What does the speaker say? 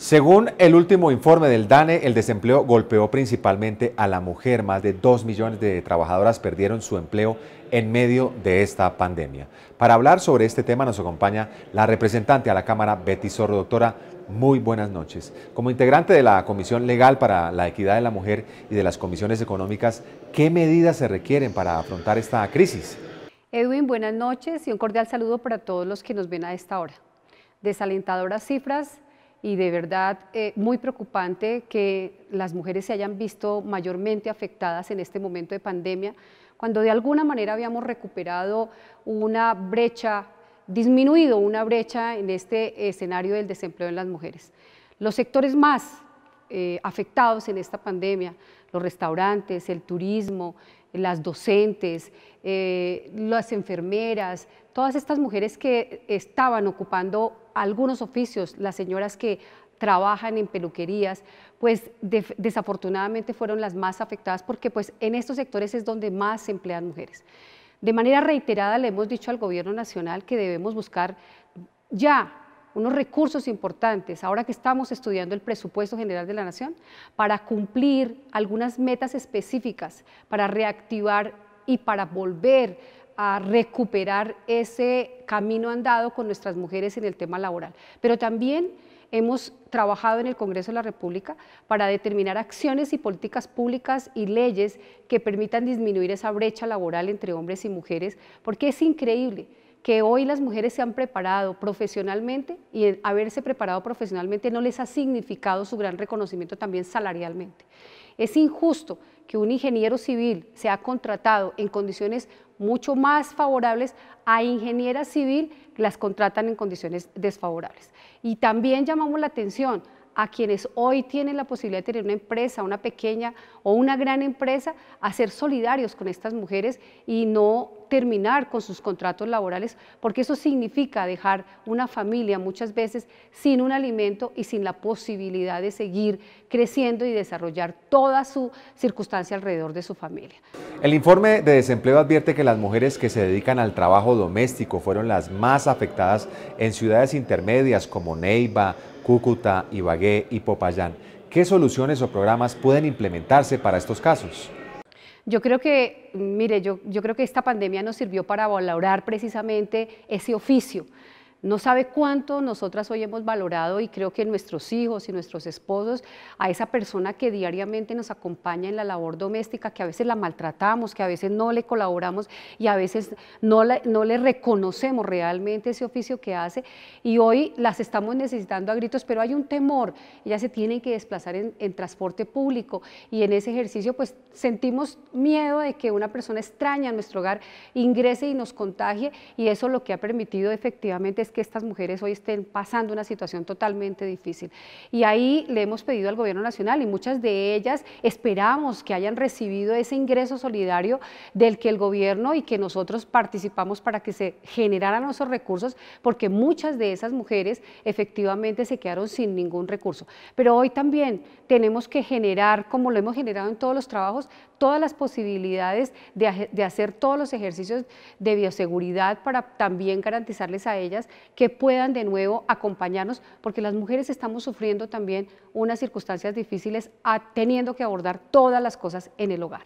Según el último informe del DANE, el desempleo golpeó principalmente a la mujer. Más de dos millones de trabajadoras perdieron su empleo en medio de esta pandemia. Para hablar sobre este tema nos acompaña la representante a la Cámara, Betty Zorro. Doctora, muy buenas noches. Como integrante de la Comisión Legal para la Equidad de la Mujer y de las Comisiones Económicas, ¿qué medidas se requieren para afrontar esta crisis? Edwin, buenas noches y un cordial saludo para todos los que nos ven a esta hora. Desalentadoras cifras y de verdad eh, muy preocupante que las mujeres se hayan visto mayormente afectadas en este momento de pandemia, cuando de alguna manera habíamos recuperado una brecha, disminuido una brecha en este escenario del desempleo en las mujeres. Los sectores más eh, afectados en esta pandemia, los restaurantes, el turismo, las docentes, eh, las enfermeras, todas estas mujeres que estaban ocupando algunos oficios, las señoras que trabajan en peluquerías, pues desafortunadamente fueron las más afectadas porque pues en estos sectores es donde más se emplean mujeres. De manera reiterada le hemos dicho al gobierno nacional que debemos buscar ya unos recursos importantes, ahora que estamos estudiando el presupuesto general de la Nación, para cumplir algunas metas específicas, para reactivar y para volver a recuperar ese camino andado con nuestras mujeres en el tema laboral. Pero también hemos trabajado en el Congreso de la República para determinar acciones y políticas públicas y leyes que permitan disminuir esa brecha laboral entre hombres y mujeres, porque es increíble que hoy las mujeres se han preparado profesionalmente y haberse preparado profesionalmente no les ha significado su gran reconocimiento también salarialmente. Es injusto que un ingeniero civil sea contratado en condiciones mucho más favorables a ingenieras civil las contratan en condiciones desfavorables. Y también llamamos la atención a quienes hoy tienen la posibilidad de tener una empresa, una pequeña o una gran empresa, a ser solidarios con estas mujeres y no terminar con sus contratos laborales, porque eso significa dejar una familia muchas veces sin un alimento y sin la posibilidad de seguir creciendo y desarrollar toda su circunstancia alrededor de su familia. El informe de desempleo advierte que las mujeres que se dedican al trabajo doméstico fueron las más afectadas en ciudades intermedias como Neiva, Cúcuta, Ibagué y Popayán. ¿Qué soluciones o programas pueden implementarse para estos casos? Yo creo que, mire, yo, yo creo que esta pandemia nos sirvió para valorar precisamente ese oficio. No sabe cuánto nosotras hoy hemos valorado y creo que nuestros hijos y nuestros esposos, a esa persona que diariamente nos acompaña en la labor doméstica, que a veces la maltratamos, que a veces no le colaboramos y a veces no, no le reconocemos realmente ese oficio que hace. Y hoy las estamos necesitando a gritos, pero hay un temor. Ellas se tienen que desplazar en, transporte público y en ese ejercicio pues sentimos miedo de que una persona extraña a nuestro hogar ingrese y nos contagie y eso lo que ha permitido efectivamente que estas mujeres hoy estén pasando una situación totalmente difícil. Y ahí le hemos pedido al Gobierno Nacional y muchas de ellas esperamos que hayan recibido ese ingreso solidario del que el Gobierno y que nosotros participamos para que se generaran esos recursos, porque muchas de esas mujeres efectivamente se quedaron sin ningún recurso. Pero hoy también tenemos que generar, como lo hemos generado en todos los trabajos, todas las posibilidades de, de hacer todos los ejercicios de bioseguridad para también garantizarles a ellas que puedan de nuevo acompañarnos, porque las mujeres estamos sufriendo también unas circunstancias difíciles teniendo que abordar todas las cosas en el hogar.